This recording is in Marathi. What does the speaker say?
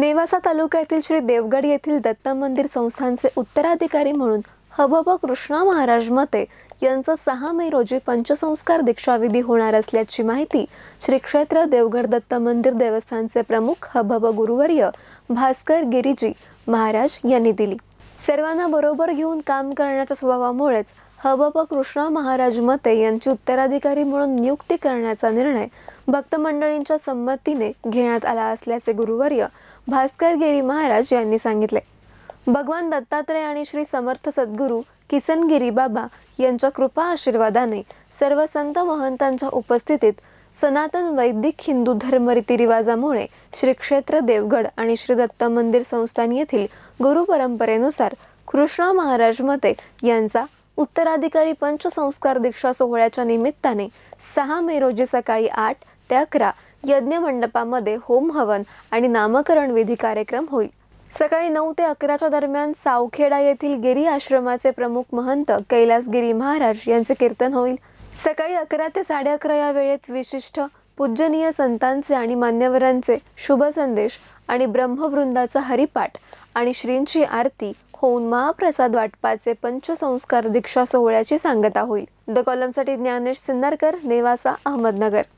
नेवासा तालुक्यातील श्री देवगड येथील दत्त मंदिर संस्थानचे उत्तराधिकारी म्हणून हबब कृष्णा महाराज मते यांचा सहा मे रोजी पंचसंस्कार दीक्षाविधी होणार असल्याची माहिती श्री क्षेत्र देवगड दत्त मंदिर देवस्थानचे प्रमुख हबब गुरुवर्य भास्कर गिरीजी महाराज यांनी दिली सर्वांना बरोबर घेऊन काम करण्याच्या स्वभावामुळेच हबप कृष्णा महाराज मते यांची उत्तराधिकारी म्हणून नियुक्ती करण्याचा निर्णय भक्त मंडळींच्या संमतीने घेण्यात आला असल्याचे गुरुवर्य भास्कर गिरी महाराज यांनी सांगितले भगवान दत्तात्रय आणि श्री समर्थ सद्गुरू किसनगिरी बाबा यांच्या कृपा आशीर्वादाने सर्व संत महंतांच्या उपस्थितीत सनातन वैदिक हिंदू धर्म रीतिरिवाजामुळे श्री क्षेत्र देवगड आणि श्री दत्त मंदिर संस्थान येथील गुरु परंपरेनुसार कृष्णा महाराज मते यांचा उत्तराधिकारी पंचसंस्कार दीक्षा सोहळ्याच्या निमित्ताने सहा मे रोजी सकाळी आठ ते अकरा यज्ञ मंडपामध्ये होम हवन आणि नामकरण विधी कार्यक्रम होईल सकाळी नऊ ते अकराच्या दरम्यान सावखेडा येथील गिरी आश्रमाचे प्रमुख महंत गिरी महाराज यांचे कीर्तन होईल सकाळी अकरा ते साडे अकरा या वेळेत विशिष्ट पूजनीय संतांचे आणि मान्यवरांचे शुभ संदेश आणि ब्रह्मवृंदाचा हरिपाठ आणि श्रींची आरती होऊन महाप्रसाद वाटपाचे पंचसंस्कार दीक्षा सोहळ्याची सांगता होईल द कॉलमसाठी ज्ञानेश सिन्नरकर नेवासा अहमदनगर